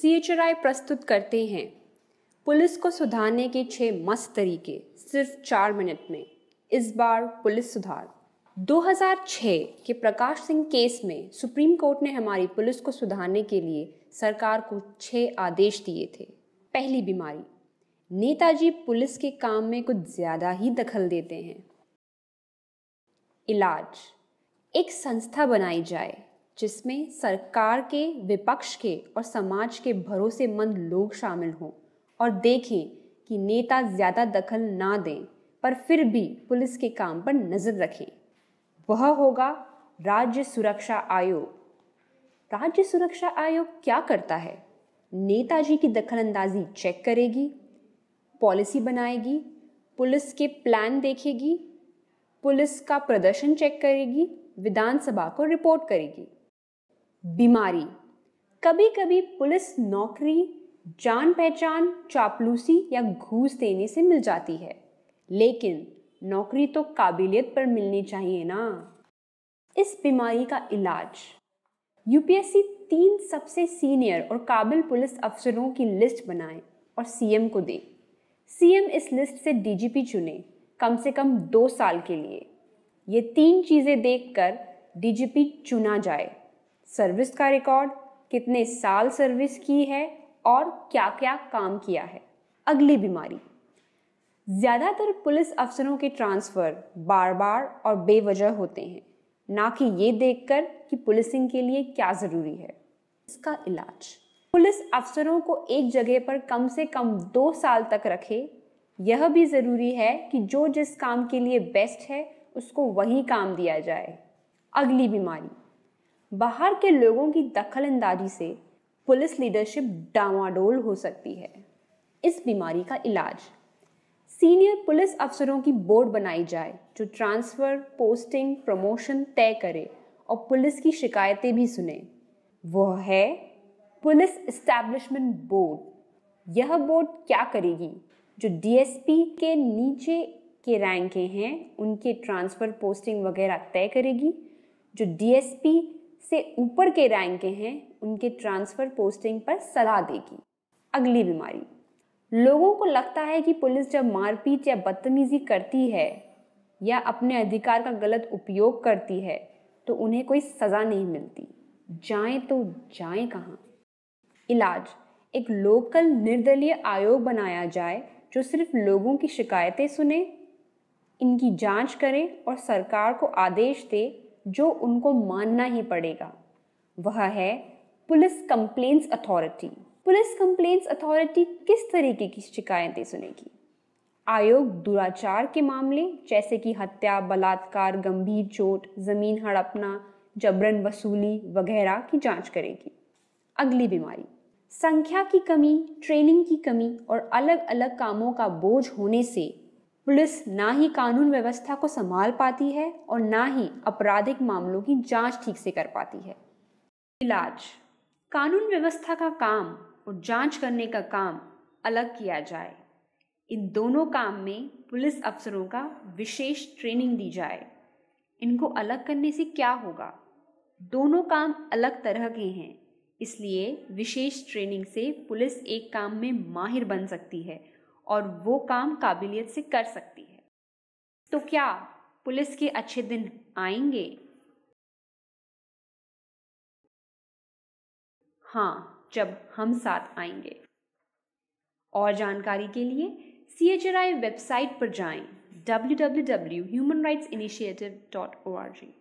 सी प्रस्तुत करते हैं पुलिस को सुधारने के छः मस्त तरीके सिर्फ चार मिनट में इस बार पुलिस सुधार 2006 के प्रकाश सिंह केस में सुप्रीम कोर्ट ने हमारी पुलिस को सुधारने के लिए सरकार को छः आदेश दिए थे पहली बीमारी नेताजी पुलिस के काम में कुछ ज़्यादा ही दखल देते हैं इलाज एक संस्था बनाई जाए जिसमें सरकार के विपक्ष के और समाज के भरोसेमंद लोग शामिल हों और देखें कि नेता ज़्यादा दखल ना दें पर फिर भी पुलिस के काम पर नज़र रखें वह होगा राज्य सुरक्षा आयोग राज्य सुरक्षा आयोग क्या करता है नेताजी की दखलंदाजी चेक करेगी पॉलिसी बनाएगी पुलिस के प्लान देखेगी पुलिस का प्रदर्शन चेक करेगी विधानसभा को रिपोर्ट करेगी बीमारी कभी कभी पुलिस नौकरी जान पहचान चापलूसी या घूस देने से मिल जाती है लेकिन नौकरी तो काबिलियत पर मिलनी चाहिए ना इस बीमारी का इलाज यूपीएससी तीन सबसे सीनियर और काबिल पुलिस अफसरों की लिस्ट बनाए और सीएम को दे सीएम इस लिस्ट से डीजीपी चुने कम से कम दो साल के लिए ये तीन चीज़ें देखकर डीजीपी चुना जाए सर्विस का रिकॉर्ड कितने साल सर्विस की है और क्या क्या काम किया है अगली बीमारी ज़्यादातर पुलिस अफसरों के ट्रांसफ़र बार बार और बेवजह होते हैं ना कि ये देखकर कि पुलिसिंग के लिए क्या ज़रूरी है इसका इलाज पुलिस अफसरों को एक जगह पर कम से कम दो साल तक रखे यह भी ज़रूरी है कि जो जिस काम के लिए बेस्ट है उसको वही काम दिया जाए अगली बीमारी बाहर के लोगों की दखल अंदाजी से पुलिस लीडरशिप डामाडोल हो सकती है इस बीमारी का इलाज सीनियर पुलिस अफसरों की बोर्ड बनाई जाए जो ट्रांसफ़र पोस्टिंग प्रमोशन तय करे और पुलिस की शिकायतें भी सुने वह है पुलिस इस्टेब्लिशमेंट बोर्ड यह बोर्ड क्या करेगी जो डीएसपी के नीचे के रैंक के हैं उनके ट्रांसफ़र पोस्टिंग वगैरह तय करेगी जो डीएसपी से ऊपर के रैंक के हैं उनके ट्रांसफ़र पोस्टिंग पर सलाह देगी अगली बीमारी लोगों को लगता है कि पुलिस जब मारपीट या बदतमीजी करती है या अपने अधिकार का गलत उपयोग करती है तो उन्हें कोई सज़ा नहीं मिलती जाएं तो जाएं कहाँ इलाज एक लोकल निर्दलीय आयोग बनाया जाए जो सिर्फ लोगों की शिकायतें सुने इनकी जांच करें और सरकार को आदेश दे जो उनको मानना ही पड़ेगा वह है police complaints authority police complaints authority किस तरीके की शिकायतें सुनेगी आयोग दुराचार के मामले जैसे कि हत्या बलात्कार गंभीर चोट जमीन हड़पना जबरन वसूली वगैरह की जांच करेगी अगली बीमारी संख्या की कमी ट्रेनिंग की कमी और अलग अलग कामों का बोझ होने से पुलिस ना ही कानून व्यवस्था को संभाल पाती है और ना ही आपराधिक मामलों की जांच ठीक से कर पाती है इलाज कानून व्यवस्था का काम और जांच करने का काम अलग किया जाए इन दोनों काम में पुलिस अफसरों का विशेष ट्रेनिंग दी जाए इनको अलग करने से क्या होगा दोनों काम अलग तरह के हैं इसलिए विशेष ट्रेनिंग से पुलिस एक काम में माहिर बन सकती है और वो काम काबिलियत से कर सकती है तो क्या पुलिस के अच्छे दिन आएंगे हाँ जब हम साथ आएंगे और जानकारी के लिए C H R I website पर जाएं W W W human rights initiative dot O R जी